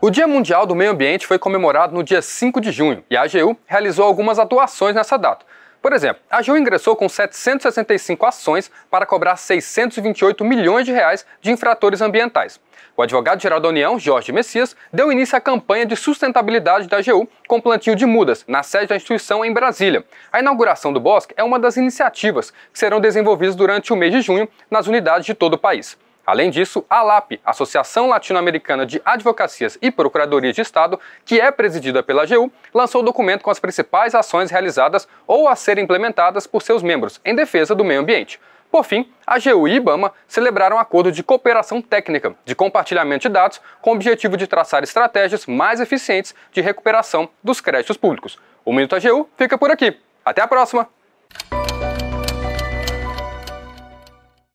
O Dia Mundial do Meio Ambiente foi comemorado no dia 5 de junho e a AGU realizou algumas atuações nessa data. Por exemplo, a AGU ingressou com 765 ações para cobrar 628 milhões de reais de infratores ambientais. O advogado-geral da União, Jorge Messias, deu início à campanha de sustentabilidade da AGU com plantio de mudas na sede da instituição em Brasília. A inauguração do bosque é uma das iniciativas que serão desenvolvidas durante o mês de junho nas unidades de todo o país. Além disso, a LAP, Associação Latino-Americana de Advocacias e Procuradorias de Estado, que é presidida pela AGU, lançou o documento com as principais ações realizadas ou a serem implementadas por seus membros em defesa do meio ambiente. Por fim, a AGU e IBAMA celebraram um acordo de cooperação técnica de compartilhamento de dados com o objetivo de traçar estratégias mais eficientes de recuperação dos créditos públicos. O Minuto AGU fica por aqui. Até a próxima!